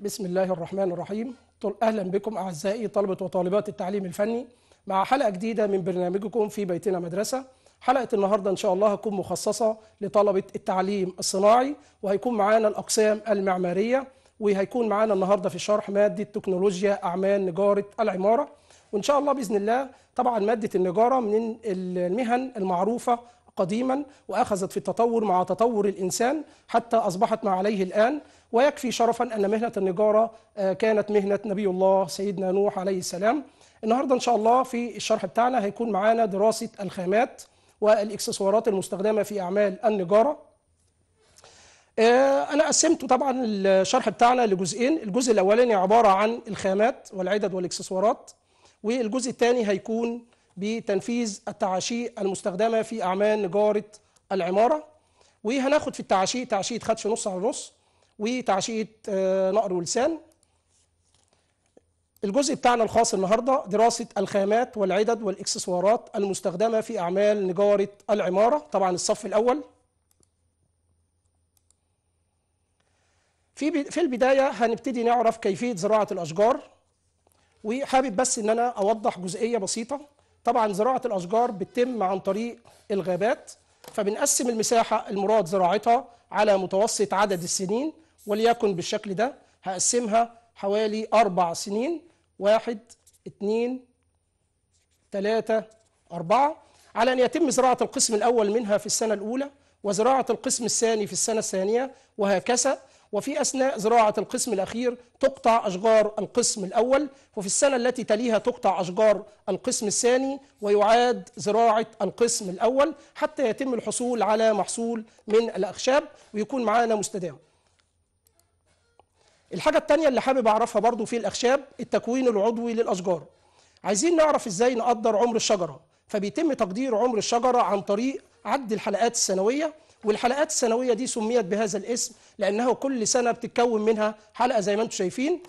بسم الله الرحمن الرحيم أهلا بكم أعزائي طلبة وطالبات التعليم الفني مع حلقة جديدة من برنامجكم في بيتنا مدرسة حلقة النهاردة إن شاء الله هتكون مخصصة لطلبة التعليم الصناعي وهيكون معانا الأقسام المعمارية وهيكون معانا النهاردة في شرح مادة تكنولوجيا أعمال نجارة العمارة وإن شاء الله بإذن الله طبعا مادة النجارة من المهن المعروفة قديما واخذت في التطور مع تطور الانسان حتى اصبحت ما عليه الان ويكفي شرفا أن مهنة النجارة آه، كانت مهنة نبي الله سيدنا نوح عليه السلام النهاردة إن شاء الله في الشرح بتاعنا هيكون معانا دراسة الخامات والإكسسوارات المستخدمة في أعمال النجارة آه، أنا قسمت طبعا الشرح بتاعنا لجزئين الجزء الأولاني عبارة عن الخامات والعدد والإكسسوارات والجزء الثاني هيكون بتنفيذ التعاشيق المستخدمة في أعمال نجارة العمارة وهناخد في التعاشي تعشيه خدش نص على نص وتعشئه نقر آه، ولسان الجزء بتاعنا الخاص النهارده دراسه الخامات والعدد والاكسسوارات المستخدمه في اعمال نجاره العماره طبعا الصف الاول في في البدايه هنبتدي نعرف كيفيه زراعه الاشجار وحابب بس ان انا اوضح جزئيه بسيطه طبعا زراعه الاشجار بتتم عن طريق الغابات فبنقسم المساحه المراد زراعتها على متوسط عدد السنين وليكن بالشكل ده هقسمها حوالي أربع سنين واحد اثنين ثلاثة أربعة على أن يتم زراعة القسم الأول منها في السنة الأولى وزراعة القسم الثاني في السنة الثانية وهكذا وفي أثناء زراعة القسم الأخير تقطع أشجار القسم الأول وفي السنة التي تليها تقطع أشجار القسم الثاني ويعاد زراعة القسم الأول حتى يتم الحصول على محصول من الأخشاب ويكون معانا مستدام الحاجة التانية اللي حابب أعرفها برضو في الأخشاب التكوين العضوي للأشجار عايزين نعرف إزاي نقدر عمر الشجرة فبيتم تقدير عمر الشجرة عن طريق عد الحلقات السنوية والحلقات السنوية دي سميت بهذا الاسم لأنها كل سنة بتتكون منها حلقة زي ما انتم شايفين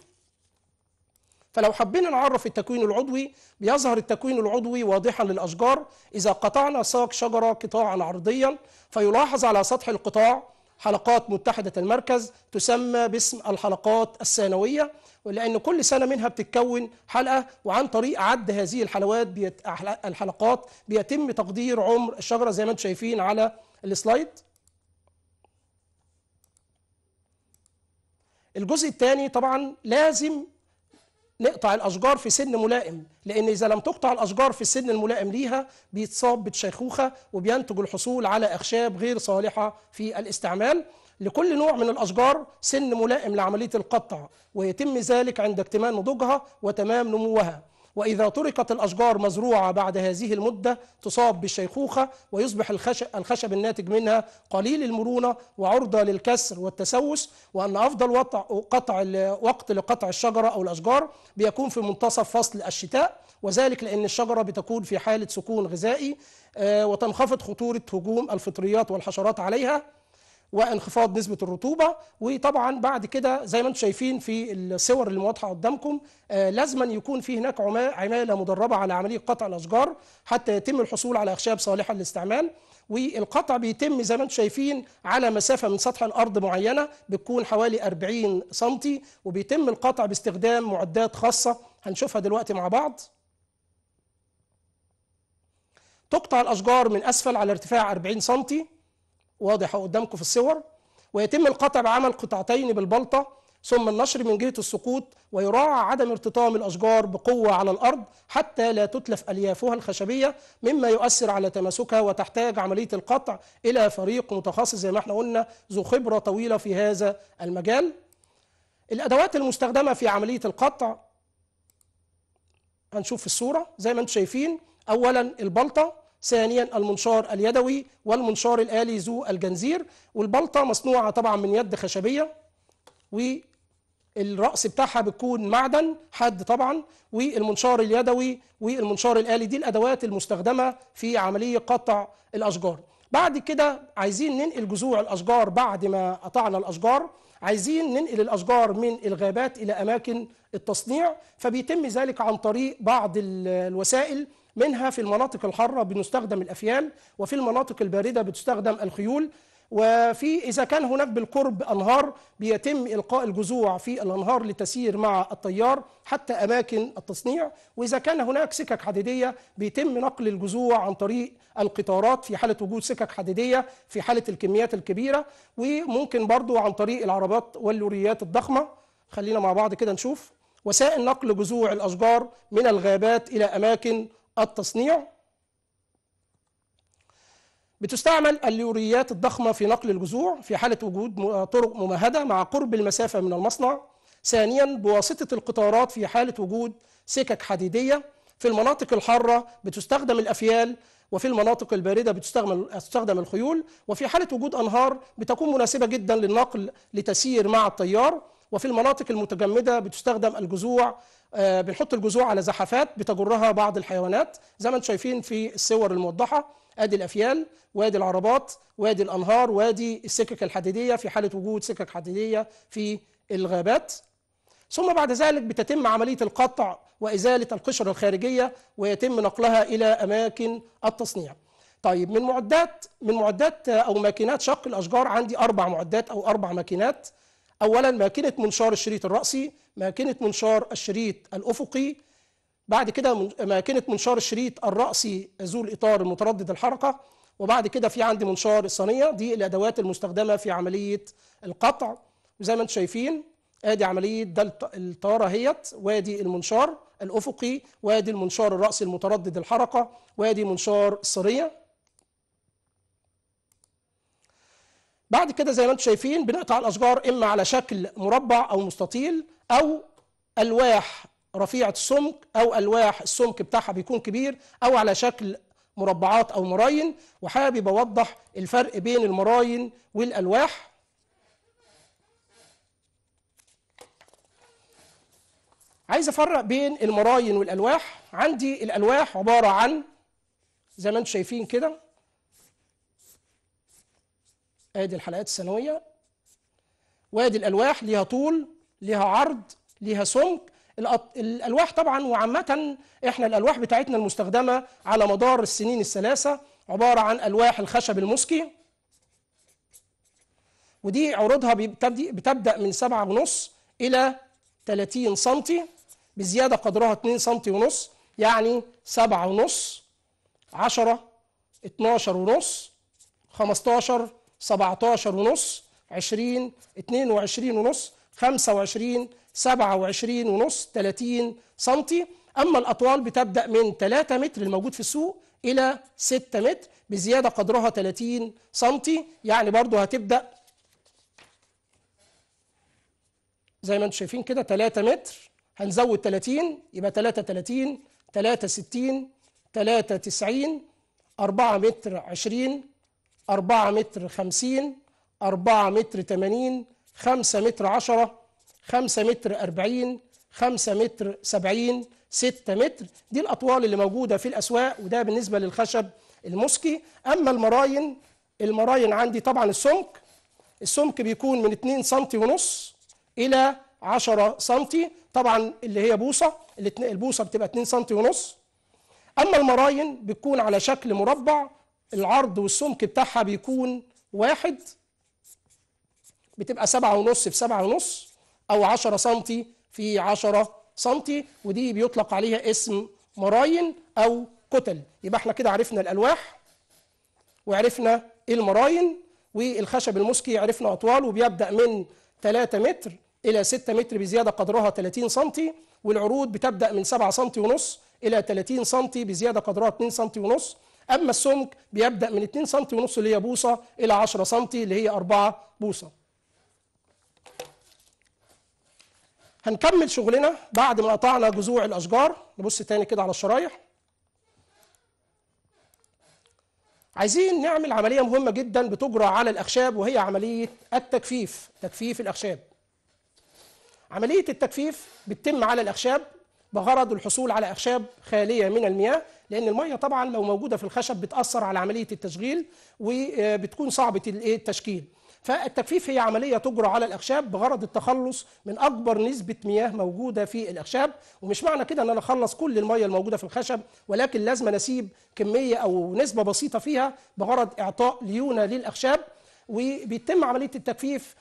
فلو حبينا نعرف التكوين العضوي بيظهر التكوين العضوي واضحا للأشجار إذا قطعنا ساق شجرة قطاعا عرضيا فيلاحظ على سطح القطاع حلقات متحدة المركز تسمى باسم الحلقات السنوية لأن كل سنة منها بتتكون حلقة وعن طريق عد هذه الحلوات بيت... الحلقات بيتم تقدير عمر الشجرة زي ما انتم شايفين على السلايد الجزء الثاني طبعا لازم نقطع الاشجار في سن ملائم لان اذا لم تقطع الاشجار في السن الملائم ليها بيتصاب بالشيخوخه وبينتج الحصول على اخشاب غير صالحه في الاستعمال لكل نوع من الاشجار سن ملائم لعمليه القطع ويتم ذلك عند اكتمال نضوجها وتمام نموها وإذا تركت الأشجار مزروعة بعد هذه المدة تصاب بالشيخوخة ويصبح الخشب الناتج منها قليل المرونة وعرضة للكسر والتسوس وأن أفضل قطع وقت لقطع الشجرة أو الأشجار بيكون في منتصف فصل الشتاء وذلك لأن الشجرة بتكون في حالة سكون غذائي آه، وتنخفض خطورة هجوم الفطريات والحشرات عليها وانخفاض نسبة الرطوبة وطبعا بعد كده زي ما انتم شايفين في الصور اللي واضحة قدامكم آه، لازما يكون في هناك عمالة مدربة على عملية قطع الأشجار حتى يتم الحصول على أخشاب صالحة للاستعمال والقطع بيتم زي ما انتم شايفين على مسافه من سطح الارض معينه بتكون حوالي 40 سم وبيتم القطع باستخدام معدات خاصه هنشوفها دلوقتي مع بعض تقطع الاشجار من اسفل على ارتفاع 40 سم واضحه قدامكم في الصور ويتم القطع بعمل قطعتين بالبلطه ثم النشر من جهه السقوط ويراعى عدم ارتطام الاشجار بقوه على الارض حتى لا تتلف اليافها الخشبيه مما يؤثر على تماسكها وتحتاج عمليه القطع الى فريق متخصص زي ما احنا قلنا ذو خبره طويله في هذا المجال. الادوات المستخدمه في عمليه القطع هنشوف في الصوره زي ما انتم شايفين اولا البلطه ثانيا المنشار اليدوي والمنشار الآلي ذو الجنزير والبلطة مصنوعة طبعا من يد خشبية والرأس بتاعها بتكون معدن حد طبعا والمنشار اليدوي والمنشار الآلي دي الأدوات المستخدمة في عملية قطع الأشجار بعد كده عايزين ننقل جذوع الأشجار بعد ما قطعنا الأشجار عايزين ننقل الأشجار من الغابات إلى أماكن التصنيع فبيتم ذلك عن طريق بعض الوسائل منها في المناطق الحارة بنستخدم الأفيال وفي المناطق الباردة بتستخدم الخيول وفي إذا كان هناك بالقرب أنهار بيتم إلقاء الجذوع في الأنهار لتسير مع التيار حتى أماكن التصنيع وإذا كان هناك سكك حديدية بيتم نقل الجذوع عن طريق القطارات في حالة وجود سكك حديدية في حالة الكميات الكبيرة وممكن برضو عن طريق العربات واللوريات الضخمة خلينا مع بعض كده نشوف وسائل نقل جذوع الأشجار من الغابات إلى أماكن التصنيع بتستعمل اليوريات الضخمة في نقل الجذوع في حالة وجود طرق ممهدة مع قرب المسافة من المصنع ثانيا بواسطة القطارات في حالة وجود سكك حديدية في المناطق الحارة بتستخدم الأفيال وفي المناطق الباردة بتستخدم تستخدم الخيول وفي حالة وجود أنهار بتكون مناسبة جدا للنقل لتسير مع التيار وفي المناطق المتجمدة بتستخدم الجذوع آه، بنحط الجذوع على زحفات بتجرها بعض الحيوانات زي ما انتم شايفين في الصور الموضحه ادي الافيال وادي العربات وادي الانهار وادي السكك الحديديه في حاله وجود سكك حديديه في الغابات ثم بعد ذلك بتتم عمليه القطع وازاله القشره الخارجيه ويتم نقلها الى اماكن التصنيع طيب من معدات من معدات او ماكينات شق الاشجار عندي اربع معدات او اربع ماكينات اولا ماكينه منشار الشريط الراسي ماكينه منشار الشريط الافقي بعد كده ماكينه منشار الشريط الراسي ذو الاطار المتردد الحركه وبعد كده في عندي منشار الصينيه دي الادوات المستخدمه في عمليه القطع وزي ما انتم شايفين ادي عمليه ده الطاره اهيت وادي المنشار الافقي وادي المنشار الراسي المتردد الحركه وادي منشار الصينيه بعد كده زي ما انتم شايفين بنقطع الاشجار اما على شكل مربع او مستطيل او الواح رفيعه السمك او الواح السمك بتاعها بيكون كبير او على شكل مربعات او مراين وحابب اوضح الفرق بين المراين والالواح عايز افرق بين المراين والالواح عندي الالواح عباره عن زي ما انتم شايفين كده ادي الحلقات السنويه وادي الالواح ليها طول ليها عرض ليها سمك الالواح طبعا وعامه احنا الالواح بتاعتنا المستخدمه على مدار السنين الثلاثه عباره عن الواح الخشب المسكي ودي عروضها بتبدا من سبعة ونص الى 30 سم بزياده قدرها 2 سم ونص يعني سبعة ونص 10 12 ونص 15 17 ونص 20 22 ونص 25 27 ونص 30 سنتي أما الأطوال بتبدأ من 3 متر الموجود في السوق إلى 6 متر بزيادة قدرها 30 سنتي يعني برضو هتبدأ زي ما انتم شايفين كده 3 متر هنزود 30 يبقى 3 30 3 60 3 90 4 متر 20 4 متر 50 4 متر 80 5 متر 10 5 متر 40 5 متر 70 6 متر دي الأطوال اللي موجودة في الأسواق وده بالنسبة للخشب المسكي أما المراين المراين عندي طبعا السمك السمك بيكون من 2 سم ونص إلى 10 سم طبعا اللي هي بوصة البوصة بتبقى 2 سم ونص أما المراين بتكون على شكل مربع العرض والسمك بتاعها بيكون واحد بتبقى سبعة ونص في سبعة ونص أو عشرة سنتي في عشرة سنتي ودي بيطلق عليها اسم مراين أو كتل يبقى احنا كده عرفنا الألواح وعرفنا المراين والخشب المسكي عرفنا أطواله وبيبدأ من 3 متر إلى 6 متر بزيادة قدرها 30 سنتي والعروض بتبدأ من 7 سنتي ونص إلى 30 سنتي بزيادة قدرها 2 سنتي ونص اما السمك بيبدا من 2 سم ونص اللي هي بوصه الى 10 سم اللي هي 4 بوصه هنكمل شغلنا بعد ما قطعنا جذوع الاشجار نبص تاني كده على الشرايح عايزين نعمل عمليه مهمه جدا بتجرى على الاخشاب وهي عمليه التجفيف تجفيف الاخشاب عمليه التجفيف بتتم على الاخشاب بغرض الحصول على اخشاب خاليه من المياه لان الميه طبعا لو موجوده في الخشب بتاثر على عمليه التشغيل وبتكون صعبه الايه التشكيل فالتجفيف هي عملية تجرى على الأخشاب بغرض التخلص من أكبر نسبة مياه موجودة في الأخشاب ومش معنى كده أن أنا أخلص كل الميه الموجودة في الخشب ولكن لازم أسيب كمية أو نسبة بسيطة فيها بغرض إعطاء ليونة للأخشاب وبيتم عملية التجفيف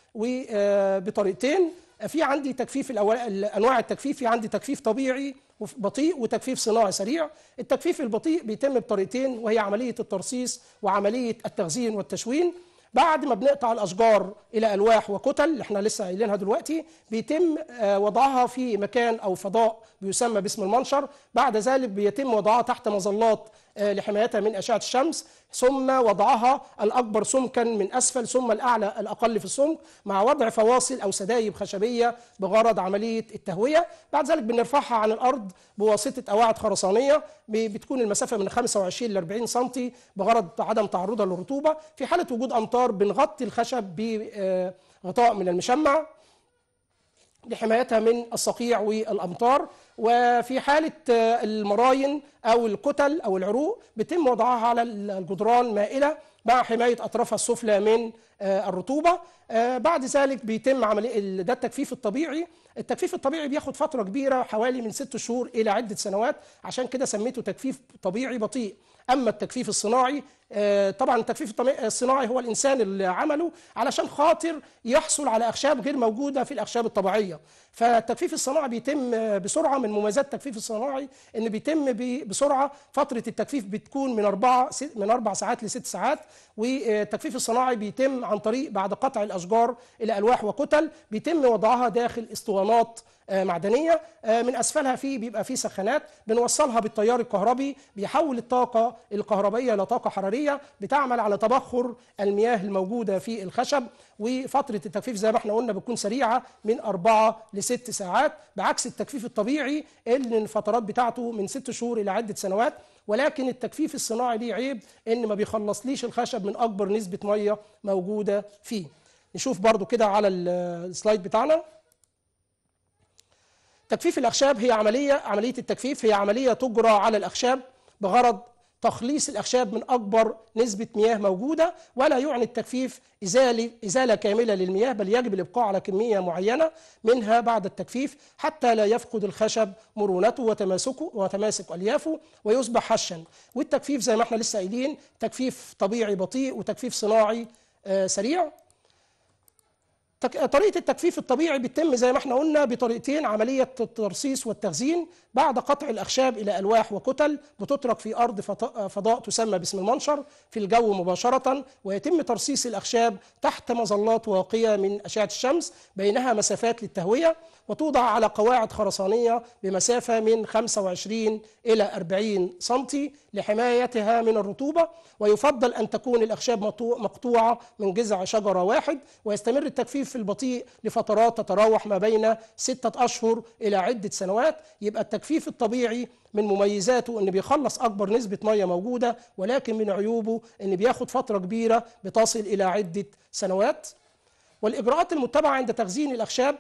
آه، بطريقتين في عندي تجفيف انواع التجفيف في عندي تجفيف طبيعي بطيء وتجفيف صناعي سريع التجفيف البطيء بيتم بطريقتين وهي عمليه الترصيص وعمليه التخزين والتشوين بعد ما بنقطع الاشجار الى الواح وكتل اللي احنا لسه قايلينها دلوقتي بيتم آه، وضعها في مكان او فضاء بيسمى باسم المنشر بعد ذلك بيتم وضعها تحت مظلات آه، لحمايتها من أشعة الشمس ثم وضعها الأكبر سمكا من أسفل ثم الأعلى الأقل في السمك مع وضع فواصل أو سدايب خشبية بغرض عملية التهوية بعد ذلك بنرفعها عن الأرض بواسطة قواعد خرسانية بتكون المسافة من 25 ل 40 سم بغرض عدم تعرضها للرطوبة في حالة وجود أمطار بنغطي الخشب بغطاء آه، من المشمع لحمايتها من الصقيع والأمطار وفي حالة آه، المراين أو الكتل أو العروق بيتم وضعها على الجدران مائلة مع حماية أطرافها السفلى من آه، الرطوبة آه، بعد ذلك بيتم عملية ده التجفيف الطبيعي التجفيف الطبيعي بياخد فترة كبيرة حوالي من ست شهور إلى عدة سنوات عشان كده سميته تجفيف طبيعي بطيء أما التجفيف الصناعي آه، طبعا التجفيف آه، الصناعي هو الانسان اللي عمله علشان خاطر يحصل على اخشاب غير موجوده في الاخشاب الطبيعيه فالتجفيف الصناعي بيتم بسرعه من مميزات التجفيف الصناعي ان بيتم بسرعه فتره التجفيف بتكون من اربع من اربع ساعات لست ساعات والتجفيف الصناعي بيتم عن طريق بعد قطع الاشجار الى الواح وكتل بيتم وضعها داخل اسطوانات آه، معدنيه آه، من اسفلها في بيبقى في سخانات بنوصلها بالتيار الكهربي بيحول الطاقه الكهربائيه لطاقه حراريه بتعمل على تبخر المياه الموجوده في الخشب وفتره التجفيف زي ما احنا قلنا بتكون سريعه من أربعة لست ساعات بعكس التجفيف الطبيعي اللي الفترات بتاعته من ست شهور الى عده سنوات ولكن التجفيف الصناعي ليه عيب ان ما بيخلصليش الخشب من اكبر نسبه ميه موجوده فيه نشوف برضو كده على السلايد بتاعنا تكفيف الأخشاب هي عملية عملية التكفيف هي عملية تجرى على الأخشاب بغرض تخليص الأخشاب من أكبر نسبة مياه موجودة ولا يعني التكفيف إزالة, إزالة كاملة للمياه بل يجب الإبقاء على كمية معينة منها بعد التكفيف حتى لا يفقد الخشب مرونته وتماسكه وتماسك أليافه ويصبح حشا والتكفيف زي ما احنا لسه قايلين تكفيف طبيعي بطيء وتكفيف صناعي آه، سريع طريقه التجفيف الطبيعي بتتم زي ما احنا قلنا بطريقتين عمليه الترصيص والتخزين بعد قطع الأخشاب إلى ألواح وكتل بتترك في أرض فضاء تسمى باسم المنشر في الجو مباشرة ويتم ترصيص الأخشاب تحت مظلات واقية من أشعة الشمس بينها مسافات للتهوية وتوضع على قواعد خرسانية بمسافة من 25 إلى 40 سم لحمايتها من الرطوبة ويفضل أن تكون الأخشاب مقطوعة من جذع شجرة واحد ويستمر التجفيف في البطيء لفترات تتراوح ما بين ستة أشهر إلى عدة سنوات يبقى التكفيف التجفيف الطبيعي من مميزاته ان بيخلص اكبر نسبه ميه موجوده ولكن من عيوبه ان بياخد فتره كبيره بتصل الى عده سنوات والاجراءات المتبعه عند تخزين الاخشاب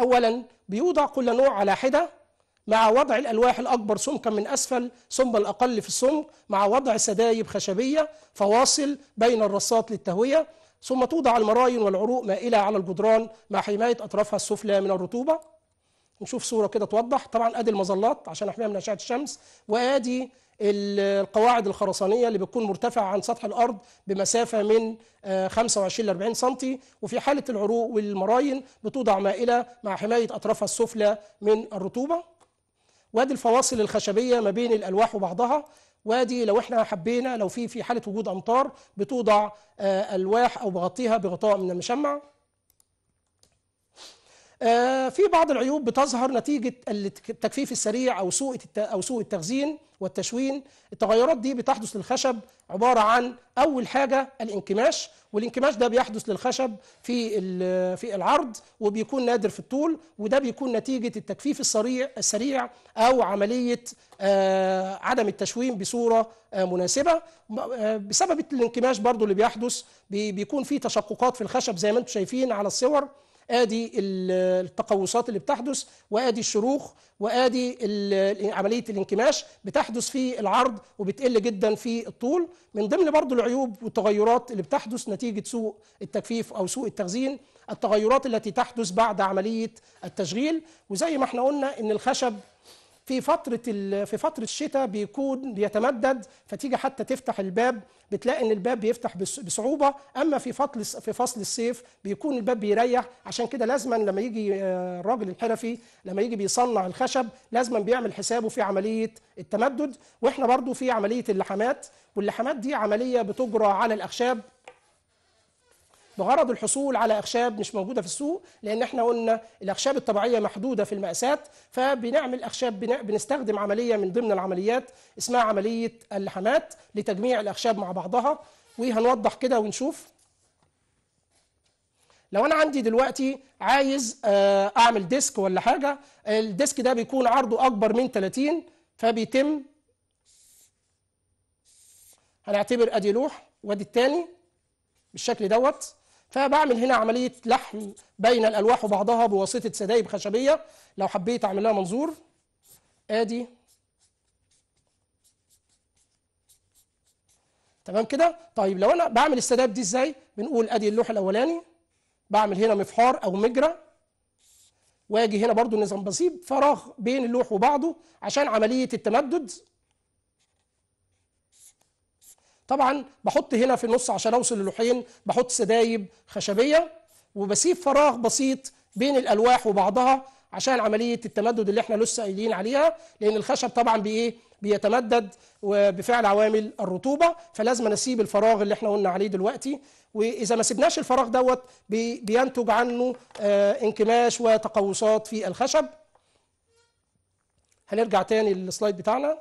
اولا بيوضع كل نوع على حده مع وضع الالواح الاكبر سمكا من اسفل ثم الاقل في السمك مع وضع سدايب خشبيه فواصل بين الرصات للتهويه ثم توضع المراين والعروق مائله على الجدران مع حمايه اطرافها السفلى من الرطوبه نشوف صوره كده توضح طبعا ادي المظلات عشان احميها من اشعه الشمس وادي القواعد الخرسانيه اللي بتكون مرتفعه عن سطح الارض بمسافه من 25 ل 40 سم وفي حاله العروق والمراين بتوضع مائله مع حمايه اطرافها السفلى من الرطوبه وادي الفواصل الخشبيه ما بين الالواح وبعضها وادي لو احنا حبينا لو في في حاله وجود امطار بتوضع آه، الواح او بغطيها بغطاء من المشمع آه، في بعض العيوب بتظهر نتيجة التجفيف السريع أو سوء أو سوء التخزين والتشوين التغيرات دي بتحدث للخشب عبارة عن أول حاجة الانكماش والانكماش ده بيحدث للخشب في في العرض وبيكون نادر في الطول وده بيكون نتيجة التجفيف السريع السريع أو عملية آه، عدم التشوين بصورة آه، مناسبة بسبب الانكماش برضو اللي بيحدث بيكون في تشققات في الخشب زي ما انتم شايفين على الصور ادي التقوسات اللي بتحدث وادي الشروخ وادي عمليه الانكماش بتحدث في العرض وبتقل جدا في الطول من ضمن برضو العيوب والتغيرات اللي بتحدث نتيجه سوء التجفيف او سوء التخزين التغيرات التي تحدث بعد عمليه التشغيل وزي ما احنا قلنا ان الخشب في فتره في فتره الشتاء بيكون بيتمدد فتيجي حتى تفتح الباب بتلاقي ان الباب بيفتح بصعوبه اما في فصل في فصل الصيف بيكون الباب بيريح عشان كده لازما لما يجي آه، الراجل الحرفي لما يجي بيصنع الخشب لازما بيعمل حسابه في عمليه التمدد واحنا برضو في عمليه اللحامات واللحامات دي عمليه بتجرى على الاخشاب بغرض الحصول على أخشاب مش موجودة في السوق لأن احنا قلنا الأخشاب الطبيعية محدودة في المقاسات فبنعمل أخشاب بنستخدم عملية من ضمن العمليات اسمها عملية اللحامات لتجميع الأخشاب مع بعضها وهنوضح كده ونشوف لو انا عندي دلوقتي عايز آه، اعمل ديسك ولا حاجه الديسك ده بيكون عرضه اكبر من 30 فبيتم هنعتبر ادي لوح وادي التاني بالشكل دوت فبعمل هنا عملية لحم بين الألواح وبعضها بواسطة سدايب خشبية لو حبيت أعمل لها منظور آدي تمام كده طيب لو أنا بعمل السدايب دي إزاي بنقول آدي اللوح الأولاني بعمل هنا مفحار أو مجرى واجي هنا برضو نظام بسيط فراغ بين اللوح وبعضه عشان عملية التمدد طبعا بحط هنا في النص عشان اوصل اللوحين بحط سدايب خشبيه وبسيب فراغ بسيط بين الالواح وبعضها عشان عمليه التمدد اللي احنا لسه قايلين عليها لان الخشب طبعا بايه بيتمدد وبفعل عوامل الرطوبه فلازم نسيب الفراغ اللي احنا قلنا عليه دلوقتي واذا ما سبناش الفراغ دوت بينتج عنه آه، انكماش وتقوسات في الخشب هنرجع تاني للسلايد بتاعنا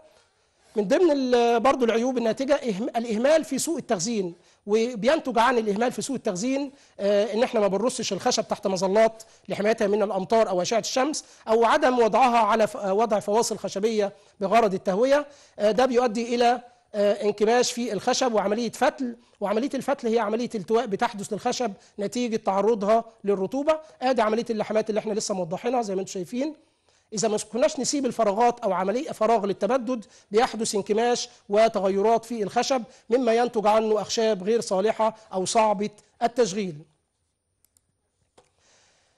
من ضمن برضو العيوب الناتجة الإهمال في سوق التخزين وبينتج عن الإهمال في سوق التخزين آه، إن إحنا ما بنرصش الخشب تحت مظلات لحمايتها من الأمطار أو أشعة الشمس أو عدم وضعها على آه، وضع فواصل خشبية بغرض التهوية آه، ده بيؤدي إلى انكماش في الخشب وعملية فتل وعملية الفتل هي عملية التواء بتحدث للخشب نتيجة تعرضها للرطوبة آدي عملية اللحمات اللي احنا لسه موضحينها زي ما انتم شايفين إذا ما كناش نسيب الفراغات أو عملية فراغ للتبدد بيحدث انكماش وتغيرات في الخشب مما ينتج عنه أخشاب غير صالحة أو صعبة التشغيل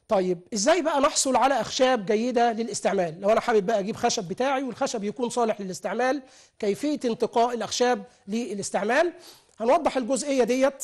طيب ازاي بقى نحصل على اخشاب جيده للاستعمال لو انا حابب بقى اجيب خشب بتاعي والخشب يكون صالح للاستعمال كيفيه انتقاء الاخشاب للاستعمال هنوضح الجزئيه ديت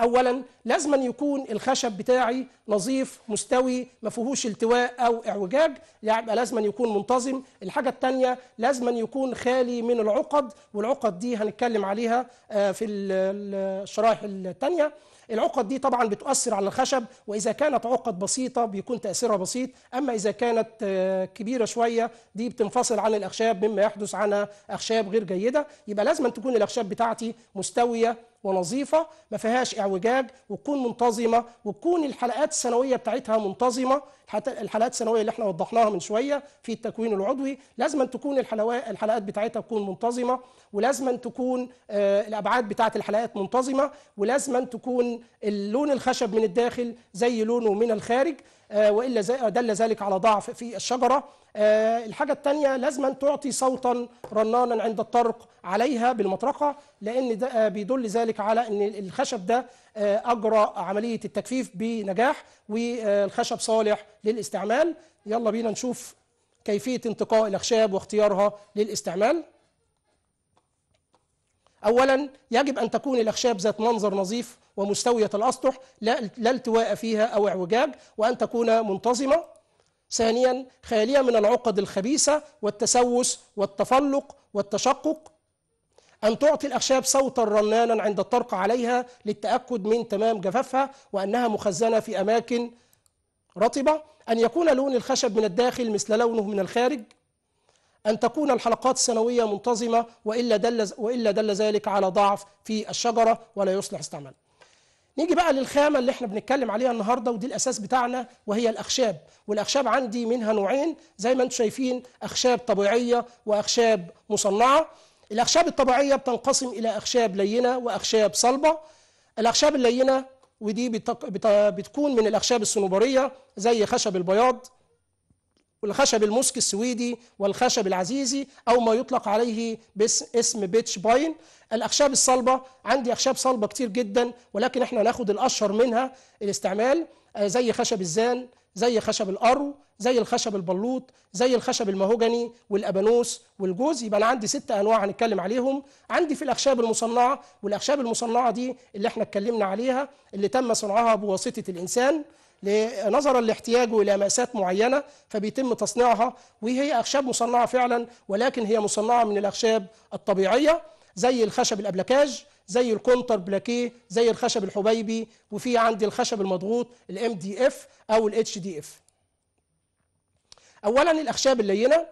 اولا لازما يكون الخشب بتاعي نظيف مستوي ما فيهوش التواء او اعوجاج يبقى لازما يكون منتظم الحاجه الثانيه لازما يكون خالي من العقد والعقد دي هنتكلم عليها آه، في الشرائح الثانيه العقد دي طبعا بتؤثر على الخشب واذا كانت عقد بسيطه بيكون تاثيرها بسيط اما اذا كانت آه، كبيره شويه دي بتنفصل عن الاخشاب مما يحدث عنها اخشاب غير جيده يبقى لازم تكون الاخشاب بتاعتي مستويه ونظيفه ما فيهاش اعوجاج وتكون منتظمه وتكون الحلقات السنويه بتاعتها منتظمه الحلقات السنويه اللي احنا وضحناها من شويه في التكوين العضوي لازم تكون الحلقات بتاعتها تكون منتظمه ولازم تكون آه، الابعاد بتاعه الحلقات منتظمه ولازم تكون اللون الخشب من الداخل زي لونه من الخارج آه، والا دل ذلك على ضعف في الشجره آه، الحاجه الثانيه لازما تعطي صوتا رنانا عند الطرق عليها بالمطرقه لان ده آه، بيدل ذلك على ان الخشب ده اجرى عمليه التجفيف بنجاح والخشب صالح للاستعمال يلا بينا نشوف كيفيه انتقاء الاخشاب واختيارها للاستعمال أولا يجب أن تكون الأخشاب ذات منظر نظيف ومستوية الأسطح لا, التواء فيها أو اعوجاج وأن تكون منتظمة ثانيا خالية من العقد الخبيثة والتسوس والتفلق والتشقق أن تعطي الأخشاب صوتا رنانا عند الطرق عليها للتأكد من تمام جفافها وأنها مخزنة في أماكن رطبة أن يكون لون الخشب من الداخل مثل لونه من الخارج أن تكون الحلقات السنوية منتظمة وإلا دل, وإلا دل ذلك على ضعف في الشجرة ولا يصلح استعمالها نيجي بقى للخامة اللي احنا بنتكلم عليها النهاردة ودي الأساس بتاعنا وهي الأخشاب والأخشاب عندي منها نوعين زي ما انتم شايفين أخشاب طبيعية وأخشاب مصنعة الأخشاب الطبيعية بتنقسم إلى أخشاب لينة وأخشاب صلبة الأخشاب اللينة ودي بتكون من الأخشاب الصنوبرية زي خشب البياض والخشب المسك السويدي والخشب العزيزي أو ما يطلق عليه باسم بيتش باين الأخشاب الصلبة عندي أخشاب صلبة كتير جدا ولكن احنا هناخد الأشهر منها الاستعمال آه، زي خشب الزان زي خشب القرو زي الخشب البلوط زي الخشب المهوجني والابانوس والجوز يبقى انا عندي ست انواع هنتكلم عليهم عندي في الاخشاب المصنعه والاخشاب المصنعه دي اللي احنا اتكلمنا عليها اللي تم صنعها بواسطه الانسان نظرا لاحتياجه الى ماسات معينه فبيتم تصنيعها وهي اخشاب مصنعه فعلا ولكن هي مصنعه من الاخشاب الطبيعيه زي الخشب الابلكاج زي الكونتر بلاكيه زي الخشب الحبيبي وفي عندي الخشب المضغوط الام دي اف او الاتش دي اف اولا الاخشاب اللينه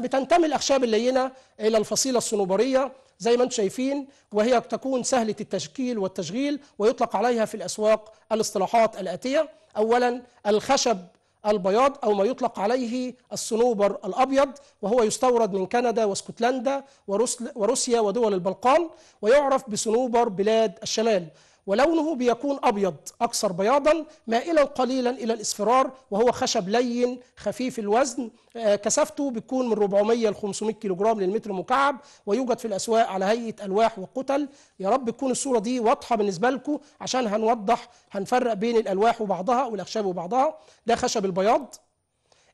بتنتمي الاخشاب اللينه الى الفصيله الصنوبريه زي ما انتم شايفين وهي تكون سهلة التشكيل والتشغيل ويطلق عليها في الأسواق الاصطلاحات الآتية أولا الخشب البياض أو ما يطلق عليه الصنوبر الأبيض وهو يستورد من كندا واسكتلندا وروسيا ودول البلقان ويعرف بصنوبر بلاد الشمال ولونه بيكون أبيض أكثر بياضا مائلا قليلا إلى الإصفرار وهو خشب لين خفيف الوزن آه، كثافته بتكون من 400 ل 500 جرام للمتر مكعب ويوجد في الأسواق على هيئة ألواح وقتل يا رب تكون الصورة دي واضحة بالنسبة لكم عشان هنوضح هنفرق بين الألواح وبعضها والأخشاب وبعضها ده خشب البياض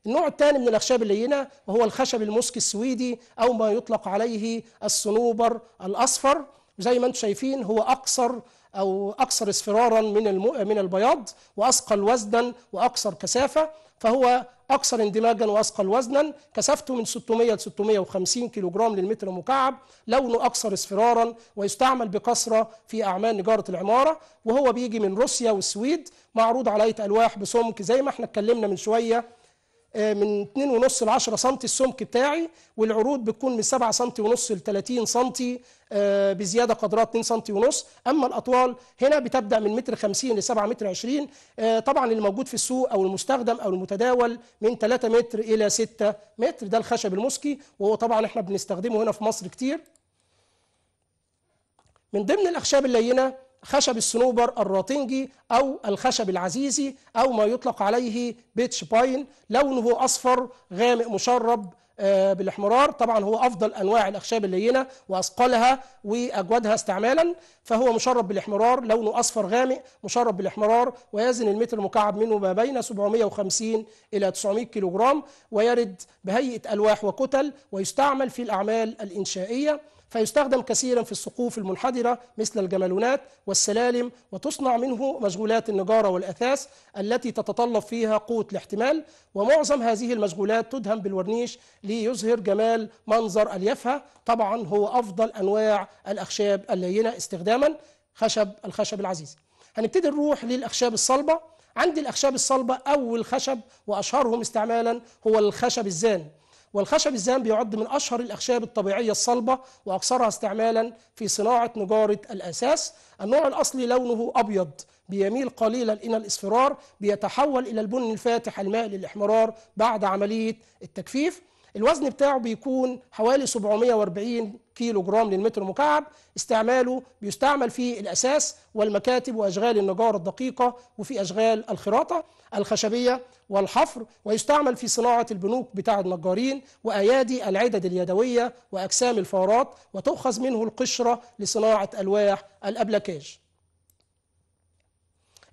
النوع الثاني من الاخشاب اللينه وهو الخشب المسك السويدي او ما يطلق عليه الصنوبر الاصفر زي ما انتم شايفين هو اقصر أو أكثر اصفرارا من من البياض وأثقل وزنا وأكثر كثافة فهو أكثر اندماجا وأثقل وزنا كثافته من 600 ل 650 كيلوغرام للمتر مكعب لونه أكثر اصفرارا ويستعمل بكثرة في أعمال نجارة العمارة وهو بيجي من روسيا والسويد معروض عليه ألواح بسمك زي ما احنا اتكلمنا من شوية آه، من 2.5 ل 10 سم السمك بتاعي والعروض بتكون من 7 سم ونص ل 30 سم بزياده قدرها 2 سم ونص اما الاطوال هنا بتبدا من متر 50 ل 7 متر 20 آه، طبعا اللي موجود في السوق او المستخدم او المتداول من 3 متر الى 6 متر ده الخشب المسكي وهو طبعا احنا بنستخدمه هنا في مصر كتير من ضمن الاخشاب اللينه خشب الصنوبر الراطنجي أو الخشب العزيزي أو ما يطلق عليه بيتش باين لونه أصفر غامق مشرب آه، بالاحمرار طبعا هو افضل انواع الاخشاب اللينه واثقلها واجودها استعمالا فهو مشرب بالاحمرار لونه اصفر غامق مشرب بالاحمرار ويزن المتر المكعب منه ما بين 750 الى 900 كيلوغرام ويرد بهيئه الواح وكتل ويستعمل في الاعمال الانشائيه فيستخدم كثيرا في السقوف المنحدرة مثل الجملونات والسلالم وتصنع منه مشغولات النجارة والأثاث التي تتطلب فيها قوة الاحتمال ومعظم هذه المشغولات تدهم بالورنيش ليظهر جمال منظر اليافهة طبعا هو أفضل أنواع الأخشاب اللينة استخداما خشب الخشب العزيز هنبتدي نروح للأخشاب الصلبة عند الأخشاب الصلبة أول خشب وأشهرهم استعمالا هو الخشب الزان والخشب الزان بيعد من أشهر الأخشاب الطبيعية الصلبة وأكثرها استعمالا في صناعة نجارة الأساس النوع الأصلي لونه أبيض بيميل قليلا إلى الإصفرار بيتحول إلى البن الفاتح المائل للإحمرار بعد عملية التجفيف الوزن بتاعه بيكون حوالي 740 كيلو جرام للمتر مكعب استعماله بيستعمل في الأساس والمكاتب وأشغال النجار الدقيقة وفي أشغال الخراطة الخشبية والحفر ويستعمل في صناعة البنوك بتاع النجارين وأيادي العدد اليدوية وأجسام الفارات وتؤخذ منه القشرة لصناعة ألواح الأبلكاج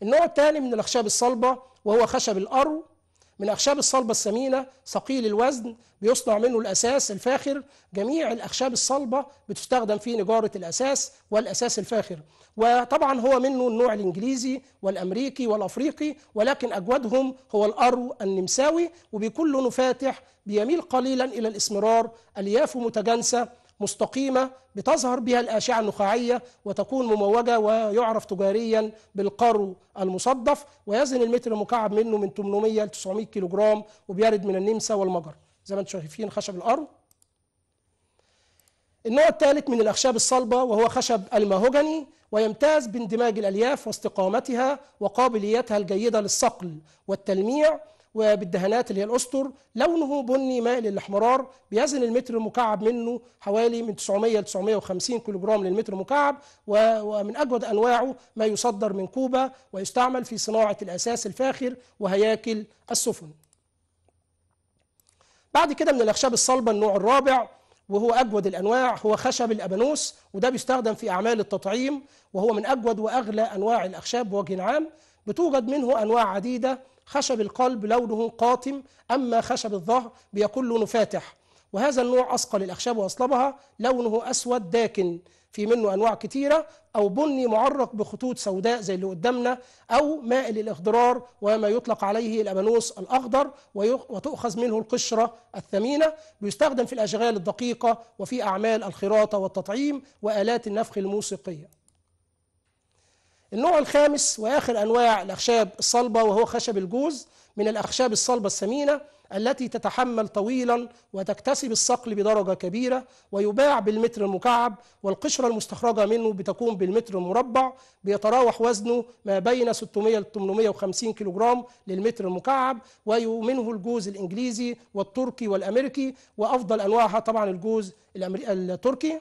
النوع الثاني من الأخشاب الصلبة وهو خشب الأرو من أخشاب الصلبة السمينة ثقيل الوزن بيصنع منه الأساس الفاخر جميع الأخشاب الصلبة بتستخدم في نجارة الأساس والأساس الفاخر وطبعا هو منه النوع الإنجليزي والأمريكي والأفريقي ولكن أجودهم هو الأرو النمساوي وبيكون لونه فاتح بيميل قليلا إلى الإسمرار أليافه متجانسة مستقيمة بتظهر بها الأشعة النخاعية وتكون مموجة ويعرف تجاريا بالقرو المصدف ويزن المتر المكعب منه من 800 ل 900 جرام وبيرد من النمسا والمجر زي ما انتم شايفين خشب القرو النوع الثالث من الأخشاب الصلبة وهو خشب الماهوجني ويمتاز باندماج الألياف واستقامتها وقابليتها الجيدة للصقل والتلميع وبالدهانات اللي هي الاسطر لونه بني مائل الاحمرار بيزن المتر المكعب منه حوالي من 900 ل 950 كيلو جرام للمتر المكعب ومن اجود انواعه ما يصدر من كوبا ويستعمل في صناعه الاساس الفاخر وهياكل السفن بعد كده من الاخشاب الصلبه النوع الرابع وهو اجود الانواع هو خشب الابانوس وده بيستخدم في اعمال التطعيم وهو من اجود واغلى انواع الاخشاب بوجه عام بتوجد منه انواع عديده خشب القلب لونه قاتم أما خشب الظهر بيكون لونه فاتح وهذا النوع أثقل الأخشاب وأصلبها لونه أسود داكن في منه أنواع كتيرة أو بني معرق بخطوط سوداء زي اللي قدامنا أو مائل الإخضرار وما يطلق عليه الأبانوس الأخضر وتؤخذ منه القشرة الثمينة بيستخدم في الأشغال الدقيقة وفي أعمال الخراطة والتطعيم وآلات النفخ الموسيقية النوع الخامس واخر انواع الاخشاب الصلبه وهو خشب الجوز من الاخشاب الصلبه السمينه التي تتحمل طويلا وتكتسب الصقل بدرجه كبيره ويباع بالمتر المكعب والقشره المستخرجه منه بتكون بالمتر المربع بيتراوح وزنه ما بين 600 ل 850 كيلوغرام للمتر المكعب ويؤمنه الجوز الانجليزي والتركي والامريكي وافضل انواعها طبعا الجوز التركي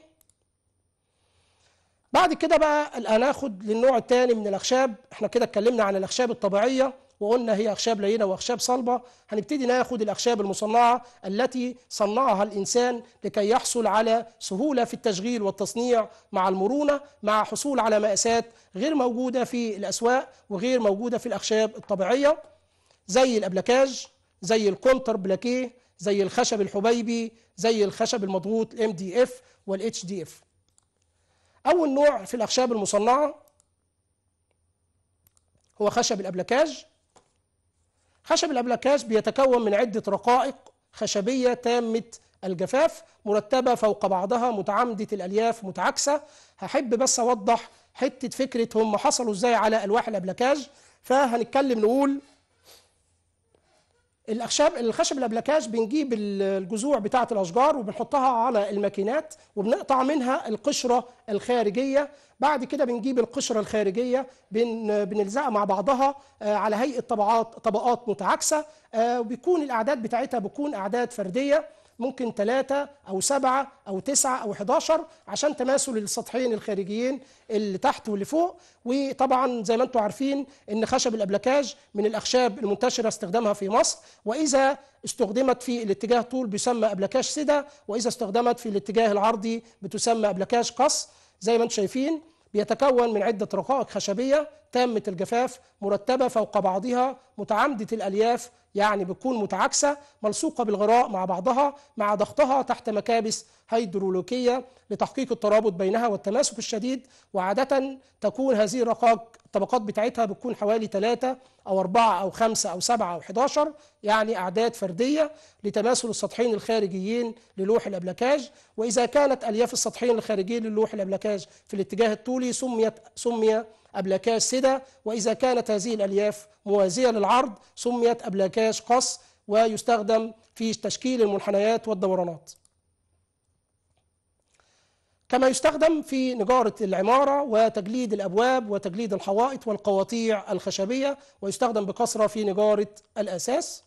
بعد كده بقى الآن للنوع الثاني من الأخشاب احنا كده اتكلمنا عن الأخشاب الطبيعية وقلنا هي أخشاب لينة وأخشاب صلبة هنبتدي ناخد الأخشاب المصنعة التي صنعها الإنسان لكي يحصل على سهولة في التشغيل والتصنيع مع المرونة مع حصول على مقاسات غير موجودة في الأسواق وغير موجودة في الأخشاب الطبيعية زي الأبلكاج زي الكونتر بلاكيه زي الخشب الحبيبي زي الخشب المضغوط ام دي اف والاتش دي اف أول نوع في الأخشاب المصنعة هو خشب الأبلكاج خشب الأبلكاج بيتكون من عدة رقائق خشبية تامة الجفاف مرتبة فوق بعضها متعمدة الألياف متعاكسة هحب بس أوضح حتة فكرة هم حصلوا إزاي على ألواح الأبلكاج فهنتكلم نقول الاخشاب الخشب الابلكاش بنجيب الجذوع بتاعه الاشجار وبنحطها على الماكينات وبنقطع منها القشره الخارجيه بعد كده بنجيب القشره الخارجيه بن بنلزقها مع بعضها آه، على هيئه طبقات طبقات متعاكسه آه، وبيكون الاعداد بتاعتها بتكون اعداد فرديه ممكن ثلاثة أو سبعة أو تسعة أو 11 عشان تماثل السطحين الخارجيين اللي تحت واللي فوق وطبعا زي ما انتم عارفين ان خشب الأبلكاج من الأخشاب المنتشرة استخدامها في مصر وإذا استخدمت في الاتجاه طول بيسمى أبلكاج سدة وإذا استخدمت في الاتجاه العرضي بتسمى أبلكاج قص زي ما انتم شايفين بيتكون من عدة رقائق خشبية تامة الجفاف مرتبة فوق بعضها متعامدة الألياف يعني بتكون متعاكسة ملصوقة بالغراء مع بعضها مع ضغطها تحت مكابس هيدرولوكية لتحقيق الترابط بينها والتماسك الشديد وعادة تكون هذه الرقاق الطبقات بتاعتها بتكون حوالي 3 أو 4 أو 5 أو 7 أو 11 يعني أعداد فردية لتماثل السطحين الخارجيين للوح الأبلكاج وإذا كانت ألياف السطحين الخارجيين للوح الأبلكاج في الاتجاه الطولي سميت سمي أبلكاش سدى وإذا كانت هذه الألياف موازية للعرض سميت أبلكاش قص ويستخدم في تشكيل المنحنيات والدورانات كما يستخدم في نجارة العمارة وتجليد الأبواب وتجليد الحوائط والقواطيع الخشبية ويستخدم بكثرة في نجارة الأساس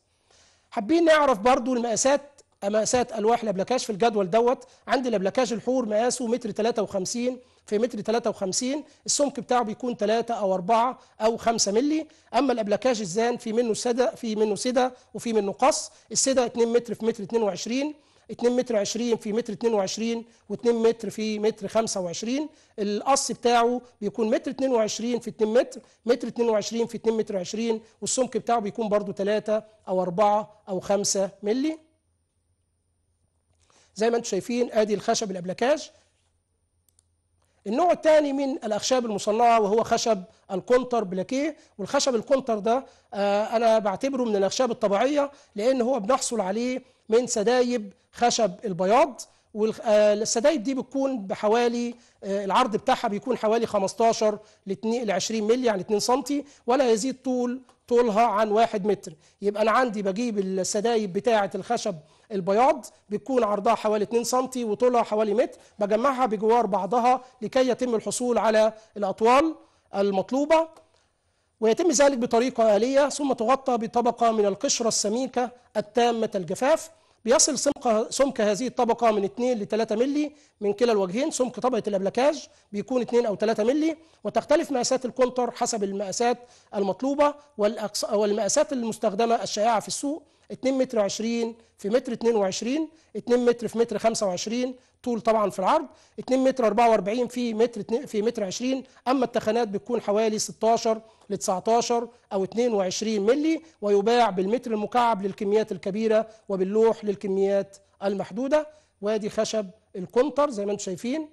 حابين نعرف برضو المقاسات مقاسات ألواح الأبلكاش في الجدول دوت عند الابلكاش الحور مقاسه متر 53 في متر 53 السمك بتاعه بيكون 3 او 4 او 5 مللي اما الابلكاج الزان في منه سدى في منه سدى وفي منه قص السدى 2 متر في متر 22 2 متر 20 في متر 22 و2 متر في متر 25 القص بتاعه بيكون متر 22 في 2 متر متر 22 في 2 متر 20 والسمك بتاعه بيكون برضو 3 او 4 او 5 مللي زي ما انتم شايفين ادي الخشب الابلكاج النوع الثاني من الاخشاب المصنعه وهو خشب الكونتر بلاكيه والخشب الكونتر ده آه، انا بعتبره من الاخشاب الطبيعيه لان هو بنحصل عليه من سدايب خشب البياض والسدايب آه، دي بتكون بحوالي آه، العرض بتاعها بيكون حوالي 15 ل 20 مللي يعني 2 سم ولا يزيد طول طولها عن 1 متر يبقى انا عندي بجيب السدايب بتاعه الخشب البياض بتكون عرضها حوالي 2 سم وطولها حوالي متر بجمعها بجوار بعضها لكي يتم الحصول على الأطوال المطلوبة ويتم ذلك بطريقة آلية ثم تغطى بطبقة من القشرة السميكة التامة الجفاف بيصل سمك, سمك هذه الطبقة من 2 ل 3 ملي من كلا الوجهين سمك طبقة الأبلكاج بيكون 2 أو 3 ملي وتختلف مقاسات الكونتر حسب المقاسات المطلوبة والمقاسات المستخدمة الشائعة في السوق 2 متر 20 في متر 22 2 متر في متر 25 طول طبعا في العرض 2 متر 44 في متر في متر 20 اما التخانات بتكون حوالي 16 ل 19 او 22 مللي ويباع بالمتر المكعب للكميات الكبيره وباللوح للكميات المحدوده وادي خشب الكونتر زي ما انتم شايفين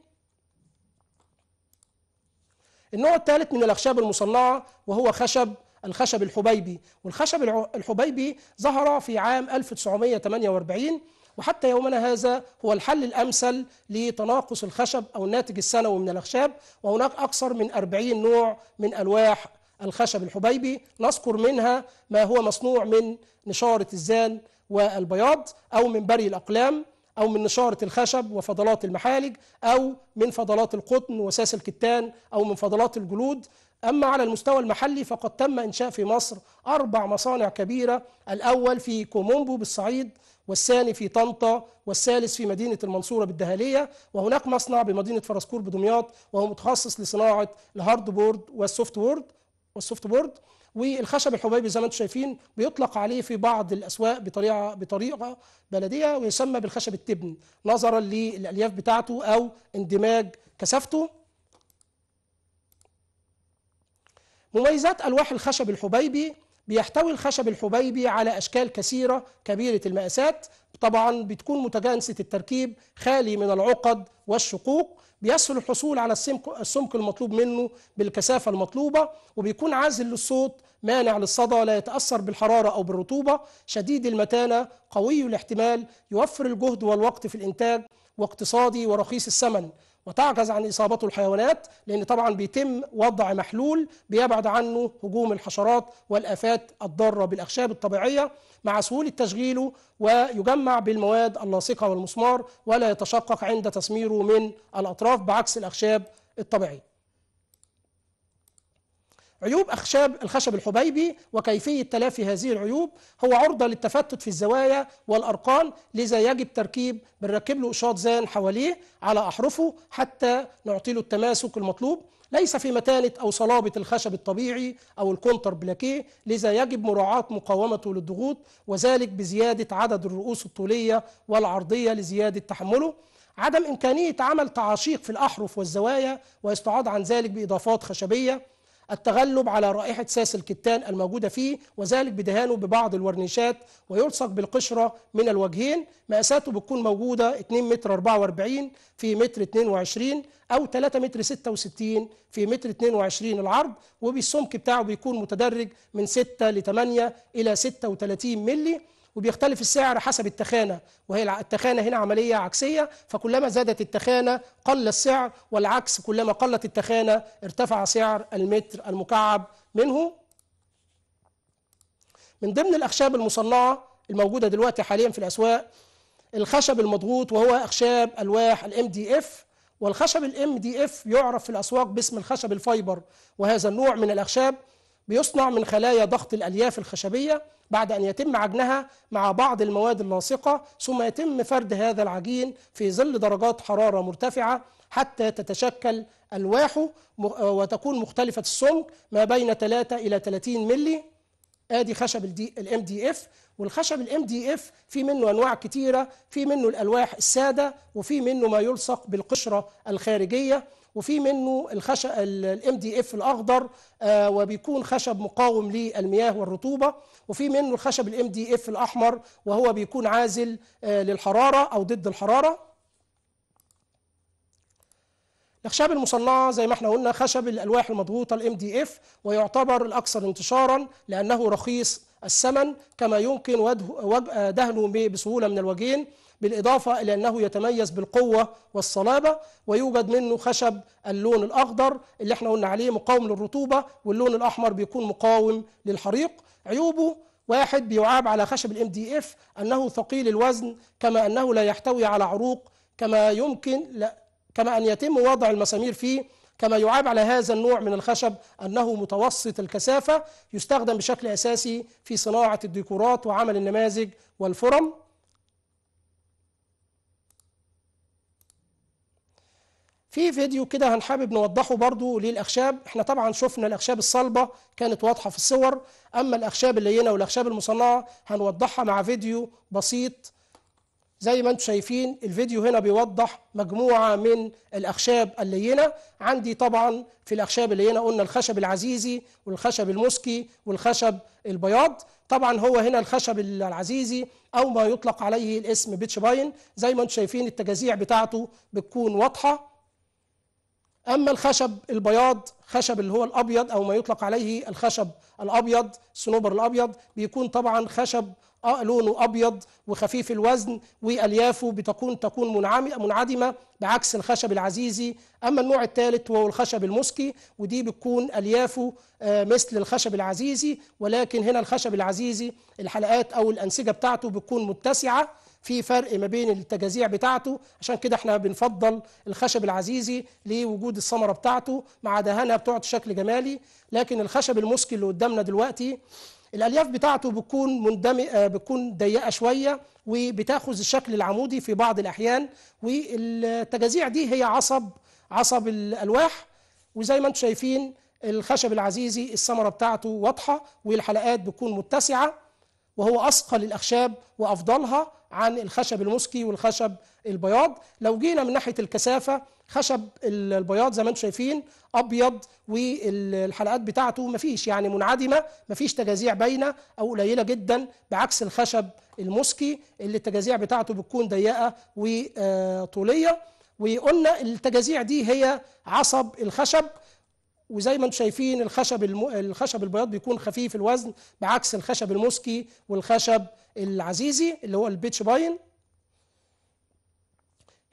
النوع الثالث من الأخشاب المصنعة وهو خشب الخشب الحبيبي والخشب الحبيبي ظهر في عام 1948 وحتى يومنا هذا هو الحل الأمثل لتناقص الخشب أو الناتج السنوي من الأخشاب وهناك أكثر من 40 نوع من ألواح الخشب الحبيبي نذكر منها ما هو مصنوع من نشارة الزان والبياض أو من بري الأقلام أو من نشارة الخشب وفضلات المحالج أو من فضلات القطن وساس الكتان أو من فضلات الجلود أما على المستوى المحلي فقد تم إنشاء في مصر أربع مصانع كبيرة الأول في كومومبو بالصعيد والثاني في طنطا والثالث في مدينة المنصورة بالدهالية وهناك مصنع بمدينة فرسكور بدمياط وهو متخصص لصناعة الهارد بورد والسوفت بورد والسوفت بورد والخشب الحبيبي زي ما انتم شايفين بيطلق عليه في بعض الاسواق بطريقه بطريقه بلديه ويسمى بالخشب التبن نظرا للالياف بتاعته او اندماج كثافته مميزات ألواح الخشب الحبيبي بيحتوي الخشب الحبيبي على أشكال كثيرة كبيرة المقاسات طبعا بتكون متجانسة التركيب خالي من العقد والشقوق بيسهل الحصول على السمك, السمك المطلوب منه بالكثافة المطلوبة وبيكون عازل للصوت مانع للصدى لا يتأثر بالحرارة أو بالرطوبة شديد المتانة قوي الاحتمال يوفر الجهد والوقت في الإنتاج واقتصادي ورخيص الثمن وتعجز عن إصابته الحيوانات لأن طبعا بيتم وضع محلول بيبعد عنه هجوم الحشرات والآفات الضارة بالأخشاب الطبيعية مع سهولة تشغيله ويجمع بالمواد اللاصقة والمسمار ولا يتشقق عند تسميره من الأطراف بعكس الأخشاب الطبيعية عيوب أخشاب الخشب الحبيبي وكيفية تلافي هذه العيوب هو عرضة للتفتت في الزوايا والأرقال لذا يجب تركيب بنركب له قشاط زان حواليه على أحرفه حتى نعطي له التماسك المطلوب ليس في متانة أو صلابة الخشب الطبيعي أو الكونتر بلاكيه لذا يجب مراعاة مقاومته للضغوط وذلك بزيادة عدد الرؤوس الطولية والعرضية لزيادة تحمله عدم إمكانية عمل تعاشيق في الأحرف والزوايا ويستعاد عن ذلك بإضافات خشبية التغلب على رائحة ساس الكتان الموجودة فيه وذلك بدهانه ببعض الورنيشات ويلصق بالقشرة من الوجهين مقاساته بتكون موجودة 2 متر 44 في متر 22 أو 3 متر 66 في متر 22 العرض وبالسمك بتاعه بيكون متدرج من 6 ل 8 إلى 36 مللي وبيختلف السعر حسب التخانة وهي التخانة هنا عملية عكسية فكلما زادت التخانة قل السعر والعكس كلما قلت التخانة ارتفع سعر المتر المكعب منه من ضمن الأخشاب المصنعة الموجودة دلوقتي حاليا في الأسواق الخشب المضغوط وهو أخشاب ألواح الام دي اف والخشب الام دي اف يعرف في الأسواق باسم الخشب الفايبر وهذا النوع من الأخشاب بيصنع من خلايا ضغط الألياف الخشبية بعد أن يتم عجنها مع بعض المواد اللاصقة ثم يتم فرد هذا العجين في ظل درجات حرارة مرتفعة حتى تتشكل ألواحه وتكون مختلفة السمك ما بين 3 إلى 30 ملي ادي خشب الام دي اف والخشب الام دي اف في منه انواع كتيره في منه الالواح الساده وفي منه ما يلصق بالقشره الخارجيه وفي منه الخشب الام دي اف الاخضر آه، وبيكون خشب مقاوم للمياه والرطوبه وفي منه الخشب الام دي اف الاحمر وهو بيكون عازل آه، للحراره او ضد الحراره الأخشاب المصنعة زي ما احنا قلنا خشب الألواح المضغوطة الام دي اف ويعتبر الأكثر انتشارا لأنه رخيص الثمن كما يمكن آه، دهنه بسهولة من الوجين بالإضافة إلى أنه يتميز بالقوة والصلابة ويوجد منه خشب اللون الأخضر اللي احنا قلنا عليه مقاوم للرطوبة واللون الأحمر بيكون مقاوم للحريق عيوبه واحد بيعاب على خشب الام دي اف انه ثقيل الوزن كما انه لا يحتوي على عروق كما يمكن لا كما ان يتم وضع المسامير فيه كما يعاب على هذا النوع من الخشب انه متوسط الكثافه يستخدم بشكل اساسي في صناعه الديكورات وعمل النماذج والفرم في فيديو كده هنحابب نوضحه برضو للأخشاب احنا طبعا شفنا الأخشاب الصلبة كانت واضحة في الصور أما الأخشاب اللينة والأخشاب المصنعة هنوضحها مع فيديو بسيط زي ما انتم شايفين الفيديو هنا بيوضح مجموعة من الأخشاب اللينة عندي طبعا في الأخشاب اللينة قلنا الخشب العزيزي والخشب المسكي والخشب البياض طبعا هو هنا الخشب العزيزي أو ما يطلق عليه الاسم بيتش باين زي ما انتم شايفين التجازيع بتاعته بتكون واضحة أما الخشب البياض خشب اللي هو الأبيض أو ما يطلق عليه الخشب الأبيض الصنوبر الأبيض بيكون طبعا خشب آه، لونه أبيض وخفيف الوزن وأليافه بتكون تكون منعدمة بعكس الخشب العزيزي أما النوع الثالث وهو الخشب المسكي ودي بتكون أليافه آه، مثل الخشب العزيزي ولكن هنا الخشب العزيزي الحلقات أو الأنسجة بتاعته بتكون متسعة في فرق ما بين التجازيع بتاعته عشان كده احنا بنفضل الخشب العزيزي لوجود الثمره بتاعته مع دهانها بتقعد شكل جمالي لكن الخشب المسكي اللي قدامنا دلوقتي الالياف بتاعته بتكون مندمج آه، بتكون ضيقه شويه وبتاخذ الشكل العمودي في بعض الاحيان والتجازيع دي هي عصب عصب الالواح وزي ما انتم شايفين الخشب العزيزي الثمره بتاعته واضحه والحلقات بتكون متسعه وهو اثقل الاخشاب وافضلها عن الخشب المسكي والخشب البياض لو جينا من ناحيه الكثافه خشب البياض زي ما انتم شايفين ابيض والحلقات بتاعته مفيش يعني منعدمه مفيش تجاذيع باينه او قليله جدا بعكس الخشب المسكي اللي التجاذيع بتاعته بتكون ضيقه وطوليه وقلنا التجاذيع دي هي عصب الخشب وزي ما انتم شايفين الخشب الم... الخشب البياض بيكون خفيف الوزن بعكس الخشب الموسكي والخشب العزيزي اللي هو البيتش باين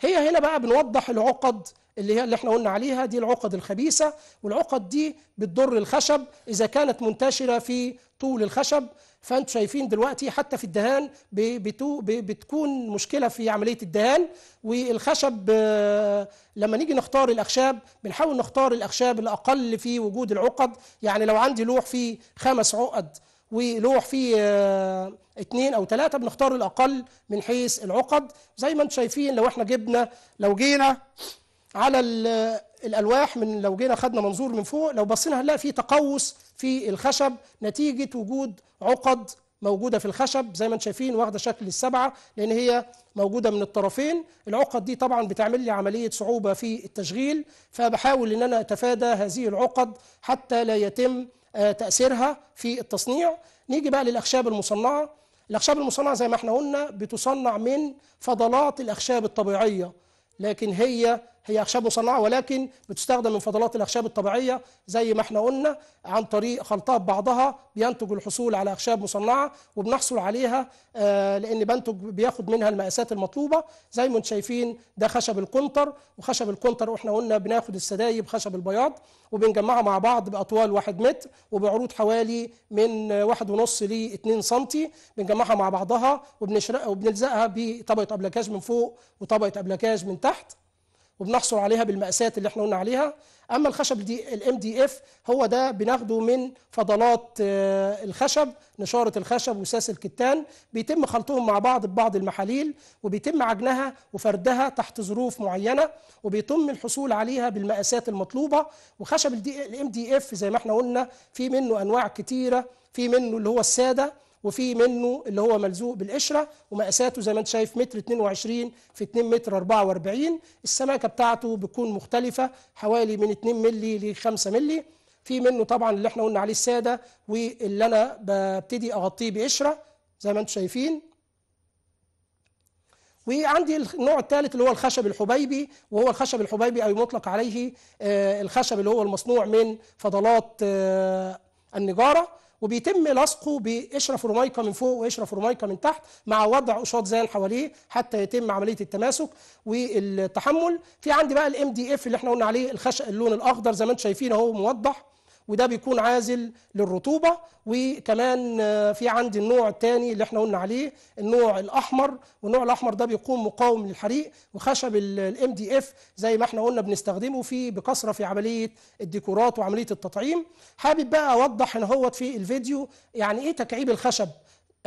هي هنا بقى بنوضح العقد اللي هي اللي احنا قلنا عليها دي العقد الخبيثه والعقد دي بتضر الخشب اذا كانت منتشره في طول الخشب فانتم شايفين دلوقتي حتى في الدهان بتكون مشكله في عمليه الدهان والخشب آه، لما نيجي نختار الاخشاب بنحاول نختار الاخشاب الاقل في وجود العقد يعني لو عندي لوح فيه خمس عقد ولوح فيه آه، اثنين او ثلاثه بنختار الاقل من حيث العقد زي ما انتم شايفين لو احنا جبنا لو جينا على الالواح من لو جينا خدنا منظور من فوق لو بصينا هنلاقي في تقوس في الخشب نتيجه وجود عقد موجودة في الخشب زي ما انتم شايفين واخدة شكل السبعة لأن هي موجودة من الطرفين العقد دي طبعا بتعمل لي عملية صعوبة في التشغيل فبحاول أن أنا أتفادى هذه العقد حتى لا يتم آه، تأثيرها في التصنيع نيجي بقى للأخشاب المصنعة الأخشاب المصنعة زي ما احنا قلنا بتصنع من فضلات الأخشاب الطبيعية لكن هي هي أخشاب مصنعة ولكن بتستخدم من فضلات الأخشاب الطبيعية زي ما احنا قلنا عن طريق خلطها ببعضها بينتج الحصول على أخشاب مصنعة وبنحصل عليها آه، لأن بنتج بياخد منها المقاسات المطلوبة زي ما انتم شايفين ده خشب الكونتر وخشب الكونتر واحنا قلنا بناخد السدايب خشب البياض وبنجمعها مع بعض بأطوال 1 متر وبعروض حوالي من 1.5 ل 2 سم بنجمعها مع بعضها وبنشرقها وبنلزقها بطبقة أبلكاج من فوق وطبقة أبلكاج من تحت وبنحصل عليها بالمقاسات اللي احنا قلنا عليها اما الخشب دي الام دي اف هو ده بناخده من فضلات آه، الخشب نشاره الخشب وساس الكتان بيتم خلطهم مع بعض ببعض المحاليل وبيتم عجنها وفردها تحت ظروف معينه وبيتم الحصول عليها بالمقاسات المطلوبه وخشب الام دي اف زي ما احنا قلنا في منه انواع كتيره في منه اللي هو الساده وفي منه اللي هو ملزوق بالقشره ومقاساته زي ما انت شايف متر 22 في 2 متر 44 السمكه بتاعته بتكون مختلفه حوالي من 2 مللي ل 5 مللي في منه طبعا اللي احنا قلنا عليه الساده واللي انا ببتدي اغطيه بقشره زي ما انتم شايفين وعندي النوع الثالث اللي هو الخشب الحبيبي وهو الخشب الحبيبي او يطلق عليه آه، الخشب اللي هو المصنوع من فضلات آه، النجاره وبيتم لصقه بقشره فورمايكا من فوق وقشره فورمايكا من تحت مع وضع قشاط زان حواليه حتى يتم عمليه التماسك والتحمل في عندي بقى الام دي اف اللي احنا قلنا عليه الخشق اللون الاخضر زي ما انتم شايفين اهو موضح وده بيكون عازل للرطوبة وكمان آه، في عندي النوع الثاني اللي احنا قلنا عليه النوع الأحمر والنوع الأحمر ده بيكون مقاوم للحريق وخشب الام دي اف زي ما احنا قلنا بنستخدمه في بكثرة في عملية الديكورات وعملية التطعيم حابب بقى أوضح هنا هوت في الفيديو يعني إيه تكعيب الخشب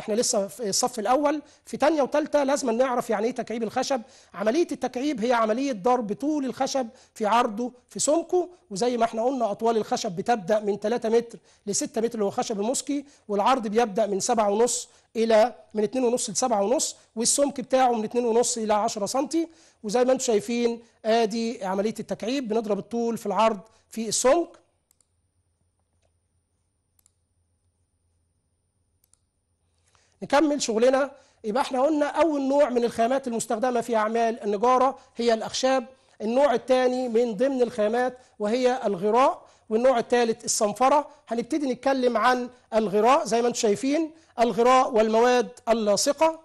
احنا لسه في الصف الاول في ثانيه وثالثه لازم نعرف يعني ايه تكعيب الخشب عمليه التكعيب هي عمليه ضرب طول الخشب في عرضه في سمكه وزي ما احنا قلنا اطوال الخشب بتبدا من 3 متر ل 6 متر اللي هو خشب المسكي والعرض بيبدا من 7 ونص الى من 2.5 ل 7.5 والسمك بتاعه من 2.5 الى 10 سم وزي ما انتم شايفين ادي عمليه التكعيب بنضرب الطول في العرض في السمك نكمل شغلنا يبقى احنا قلنا اول نوع من الخامات المستخدمه في اعمال النجاره هي الاخشاب النوع الثاني من ضمن الخامات وهي الغراء والنوع الثالث الصنفره هنبتدي نتكلم عن الغراء زي ما انتم شايفين الغراء والمواد اللاصقه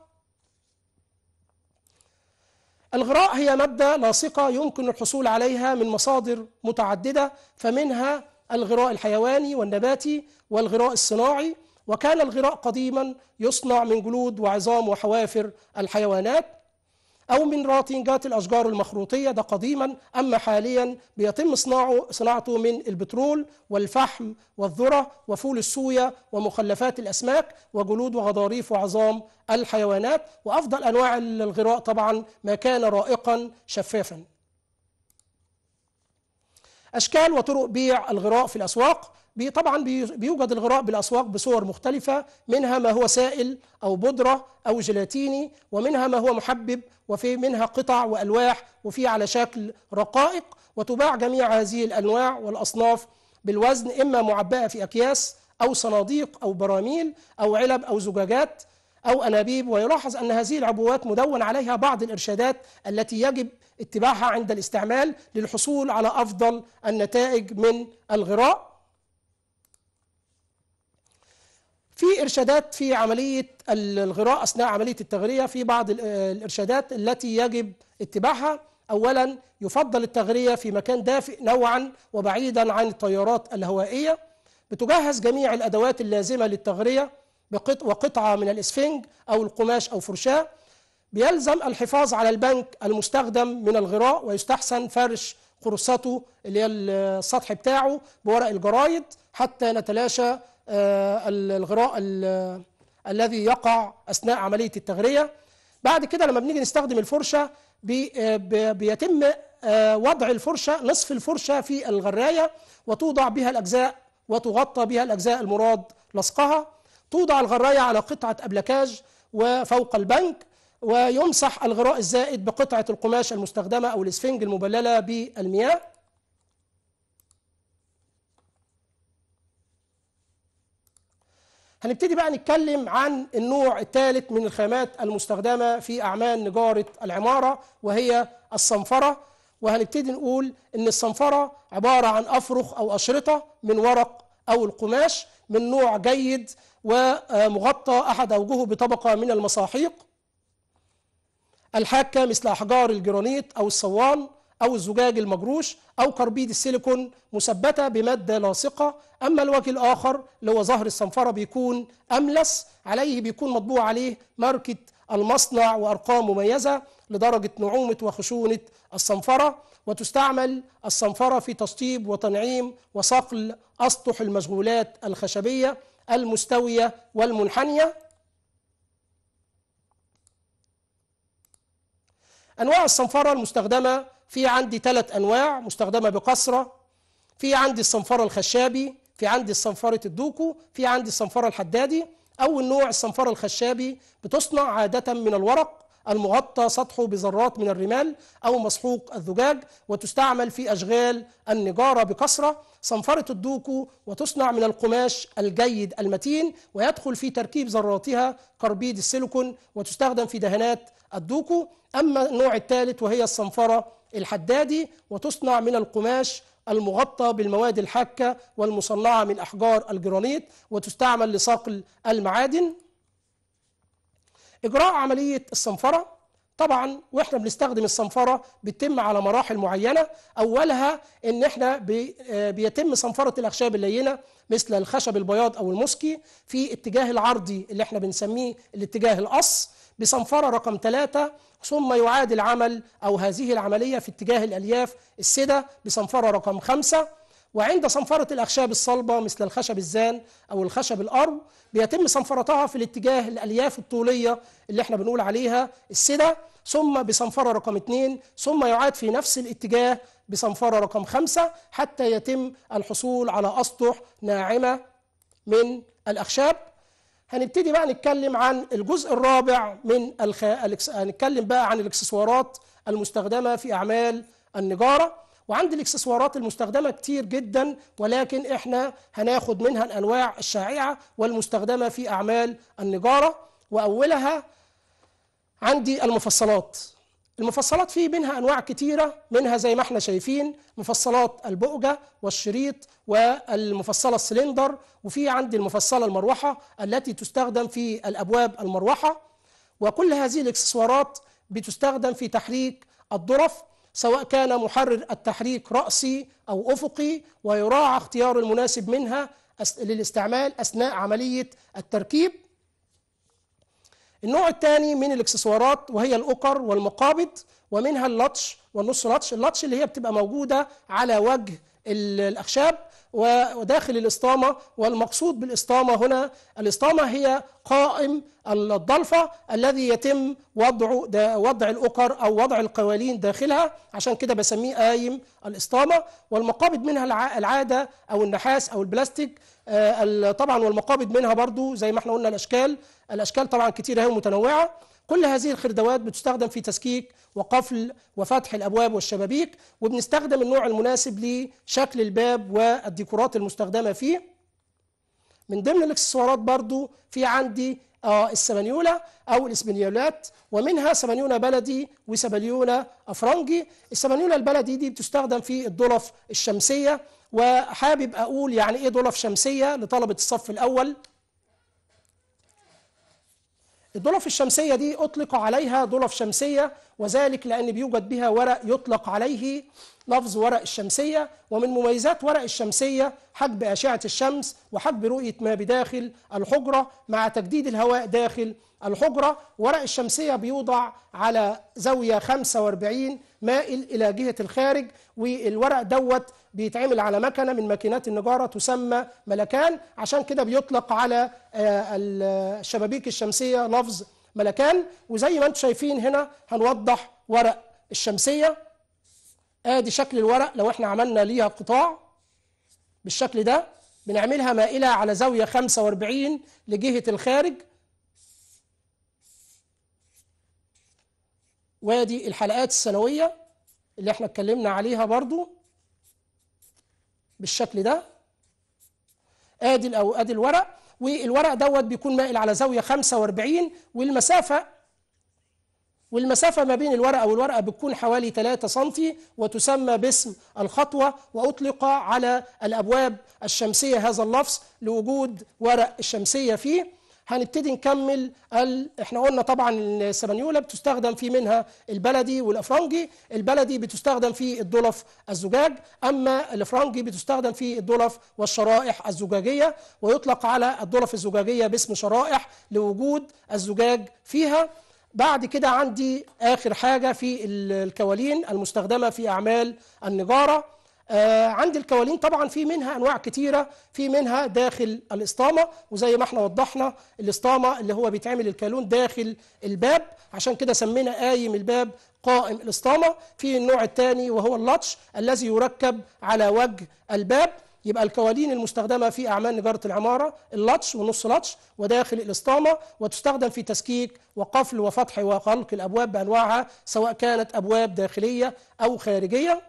الغراء هي ماده لاصقه يمكن الحصول عليها من مصادر متعدده فمنها الغراء الحيواني والنباتي والغراء الصناعي وكان الغراء قديما يصنع من جلود وعظام وحوافر الحيوانات أو من راتنجات الأشجار المخروطية ده قديما أما حاليا بيتم صناعه صناعته من البترول والفحم والذرة وفول السويا ومخلفات الأسماك وجلود وغضاريف وعظام الحيوانات وأفضل أنواع الغراء طبعا ما كان رائقا شفافا أشكال وطرق بيع الغراء في الأسواق طبعا بيوجد الغراء بالأسواق بصور مختلفة منها ما هو سائل أو بودرة أو جيلاتيني ومنها ما هو محبب وفي منها قطع وألواح وفي على شكل رقائق وتباع جميع هذه الأنواع والأصناف بالوزن إما معبأة في أكياس أو صناديق أو براميل أو علب أو زجاجات أو أنابيب ويلاحظ أن هذه العبوات مدون عليها بعض الإرشادات التي يجب اتباعها عند الاستعمال للحصول على أفضل النتائج من الغراء في إرشادات في عملية الغراء أثناء عملية التغريه في بعض آه، الإرشادات التي يجب اتباعها أولا يفضل التغريه في مكان دافئ نوعا وبعيدا عن التيارات الهوائية بتجهز جميع الأدوات اللازمة للتغذية وقطعة من الإسفنج أو القماش أو فرشاة بيلزم الحفاظ على البنك المستخدم من الغراء ويستحسن فرش قرصته اللي هي السطح بتاعه بورق الجرايد حتى نتلاشى آه، الغراء الذي يقع أثناء عملية التغرية بعد كده لما بنيجي نستخدم الفرشة آه، بيتم آه، وضع الفرشة نصف الفرشة في الغراية وتوضع بها الأجزاء وتغطى بها الأجزاء المراد لصقها توضع الغراية على قطعة أبلكاج وفوق البنك ويمسح الغراء الزائد بقطعة القماش المستخدمة أو الإسفنج المبللة بالمياه هنبتدي بقى نتكلم عن النوع الثالث من الخامات المستخدمة في أعمال نجارة العمارة وهي الصنفرة وهنبتدي نقول إن الصنفرة عبارة عن أفرخ أو أشرطة من ورق أو القماش من نوع جيد ومغطى أحد أوجهه بطبقة من المساحيق الحاكة مثل أحجار الجرانيت أو الصوان أو الزجاج المجروش أو كربيد السيليكون مثبتة بمادة لاصقة أما الوجه الآخر اللي هو ظهر الصنفرة بيكون أملس عليه بيكون مطبوع عليه ماركة المصنع وأرقام مميزة لدرجة نعومة وخشونة الصنفرة وتستعمل الصنفرة في تسطيب وتنعيم وصقل أسطح المشغولات الخشبية المستوية والمنحنية أنواع الصنفرة المستخدمة في عندي ثلاث أنواع مستخدمة بكثرة في عندي الصنفرة الخشابي في عندي صنفرة الدوكو في عندي الصنفرة الحدادي أول نوع الصنفرة الخشابي بتصنع عادة من الورق المغطى سطحه بذرات من الرمال أو مسحوق الزجاج وتستعمل في أشغال النجارة بكثرة صنفرة الدوكو وتصنع من القماش الجيد المتين ويدخل في تركيب ذراتها كربيد السيليكون وتستخدم في دهانات الدوكو أما النوع الثالث وهي الصنفرة الحدادي وتصنع من القماش المغطى بالمواد الحاكة والمصنعة من أحجار الجرانيت وتستعمل لصقل المعادن إجراء عملية الصنفرة طبعا واحنا بنستخدم الصنفره بتتم على مراحل معينه اولها ان احنا آه، بيتم صنفره الاخشاب اللينه مثل الخشب البياض او المسكي في اتجاه العرضي اللي احنا بنسميه الاتجاه القص بصنفره رقم ثلاثة ثم يعاد العمل او هذه العمليه في اتجاه الالياف السده بصنفره رقم خمسة وعند صنفرة الأخشاب الصلبة مثل الخشب الزان أو الخشب الأرو بيتم صنفرتها في الاتجاه الألياف الطولية اللي احنا بنقول عليها السدة ثم بصنفرة رقم 2 ثم يعاد في نفس الاتجاه بصنفرة رقم 5 حتى يتم الحصول على أسطح ناعمة من الأخشاب هنبتدي بقى نتكلم عن الجزء الرابع من الخ... هنتكلم بقى عن الاكسسوارات المستخدمة في أعمال النجارة وعندي الاكسسوارات المستخدمه كتير جدا ولكن احنا هناخد منها الانواع الشائعه والمستخدمه في اعمال النجاره واولها عندي المفصلات المفصلات في منها انواع كتيره منها زي ما احنا شايفين مفصلات البؤجه والشريط والمفصله السلندر وفي عندي المفصله المروحه التي تستخدم في الابواب المروحه وكل هذه الاكسسوارات بتستخدم في تحريك الظرف سواء كان محرر التحريك رأسي أو أفقي ويراعى اختيار المناسب منها للاستعمال أثناء عملية التركيب النوع الثاني من الاكسسوارات وهي الأقر والمقابض ومنها اللطش والنص لطش اللطش اللي هي بتبقى موجودة على وجه الأخشاب وداخل الإسطامة والمقصود بالإسطامة هنا الإسطامة هي قائم الضلفة الذي يتم وضع وضع الأقر أو وضع القوالين داخلها عشان كده بسميه قايم الإسطامة والمقابض منها العادة أو النحاس أو البلاستيك آه، طبعا والمقابض منها برضو زي ما احنا قلنا الأشكال الأشكال طبعا كتيرة هي متنوعة كل هذه الخردوات بتستخدم في تسكيك وقفل وفتح الابواب والشبابيك وبنستخدم النوع المناسب لشكل الباب والديكورات المستخدمه فيه من ضمن الاكسسوارات برضو في عندي آه السبانيولا او الاسبانيولات ومنها سبانيولا بلدي وسبانيولا افرنجي السبانيولا البلدي دي بتستخدم في الضلف الشمسيه وحابب اقول يعني ايه ضلف شمسيه لطلبه الصف الاول الضلف الشمسية دي أطلق عليها ضلف شمسية وذلك لأن بيوجد بها ورق يطلق عليه لفظ ورق الشمسية ومن مميزات ورق الشمسية حجب أشعة الشمس وحجب رؤية ما بداخل الحجرة مع تجديد الهواء داخل الحجرة ورق الشمسية بيوضع على زاوية 45 مائل إلى جهة الخارج والورق دوت بيتعمل على مكنه من ماكينات النجاره تسمى ملكان عشان كده بيطلق على آه، الشبابيك الشمسيه لفظ ملكان وزي ما انتم شايفين هنا هنوضح ورق الشمسيه ادي شكل الورق لو احنا عملنا ليها قطاع بالشكل ده بنعملها مائله على زاويه 45 لجهه الخارج وادي الحلقات السنويه اللي احنا اتكلمنا عليها برضو بالشكل ده ادي او ادي الورق والورق دوت بيكون مائل على زاويه 45 والمسافه والمسافه ما بين الورقه والورقه بتكون حوالي 3 سم وتسمى باسم الخطوه واطلق على الابواب الشمسيه هذا اللفظ لوجود ورق الشمسيه فيه هنبتدي نكمل ال... احنا قلنا طبعا السبانيولا بتستخدم في منها البلدي والافرنجي البلدي بتستخدم في الدولف الزجاج اما الافرنجي بتستخدم في الدولف والشرائح الزجاجيه ويطلق على الدولف الزجاجيه باسم شرائح لوجود الزجاج فيها بعد كده عندي اخر حاجه في الكوالين المستخدمه في اعمال النجاره آه عند الكوالين طبعا في منها انواع كتيره في منها داخل الاسطامه وزي ما احنا وضحنا الاسطامه اللي هو بيتعمل الكالون داخل الباب عشان كده سمينا قايم الباب قائم الاسطامه في النوع الثاني وهو اللطش الذي يركب على وجه الباب يبقى الكوالين المستخدمة في أعمال نجارة العمارة اللطش ونص لطش وداخل الإسطامة وتستخدم في تسكيك وقفل وفتح وغلق الأبواب بأنواعها سواء كانت أبواب داخلية أو خارجية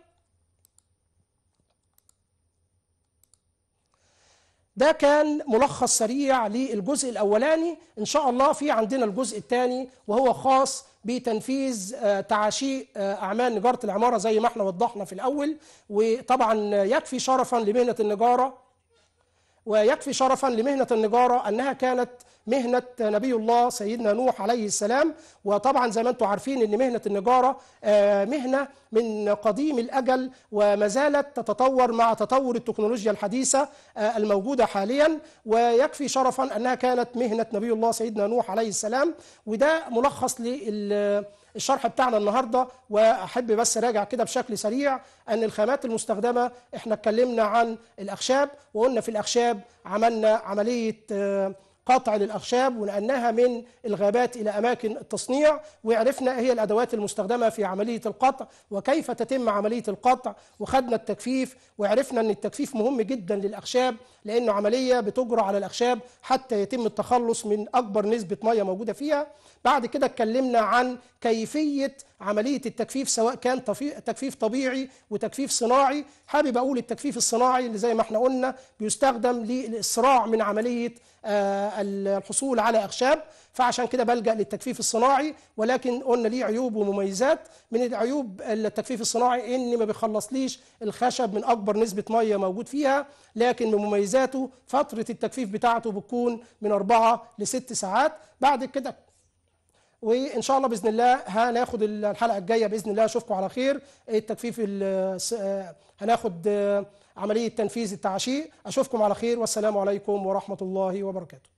ده كان ملخص سريع للجزء الأولاني إن شاء الله في عندنا الجزء الثاني وهو خاص بتنفيذ آه، تعاشيء آه، أعمال نجارة العمارة زي ما احنا وضحنا في الأول وطبعا يكفي شرفا لمهنة النجارة ويكفي شرفا لمهنة النجارة أنها كانت مهنة نبي الله سيدنا نوح عليه السلام وطبعا زي ما انتم عارفين ان مهنة النجارة آه، مهنة من قديم الأجل وما زالت تتطور مع تطور التكنولوجيا الحديثة آه، الموجودة حاليا ويكفي شرفا أنها كانت مهنة نبي الله سيدنا نوح عليه السلام وده ملخص لل الشرح بتاعنا النهارده واحب بس راجع كده بشكل سريع ان الخامات المستخدمه احنا اتكلمنا عن الاخشاب وقلنا في الاخشاب عملنا عمليه آه، قطع للأخشاب ونقلناها من الغابات إلى أماكن التصنيع وعرفنا إيه هي الأدوات المستخدمة في عملية القطع وكيف تتم عملية القطع وخدنا التجفيف وعرفنا أن التجفيف مهم جدا للأخشاب لأنه عملية بتجرى على الأخشاب حتى يتم التخلص من أكبر نسبة مية موجودة فيها بعد كده اتكلمنا عن كيفية عملية التكفيف سواء كان تكفيف طبيعي وتكفيف صناعي حابب أقول التكفيف الصناعي اللي زي ما احنا قلنا بيستخدم للإسراع من عملية آه، الحصول على أخشاب فعشان كده بلجأ للتكفيف الصناعي ولكن قلنا ليه عيوب ومميزات من العيوب التكفيف الصناعي إن ما بيخلصليش الخشب من أكبر نسبة مية موجود فيها لكن من مميزاته فترة التكفيف بتاعته بتكون من أربعة لست ساعات بعد كده وان شاء الله باذن الله هناخد الحلقه الجايه باذن الله اشوفكم على خير إيه التكفيف آه، هناخد آه، عمليه تنفيذ التعشيق اشوفكم على خير والسلام عليكم ورحمه الله وبركاته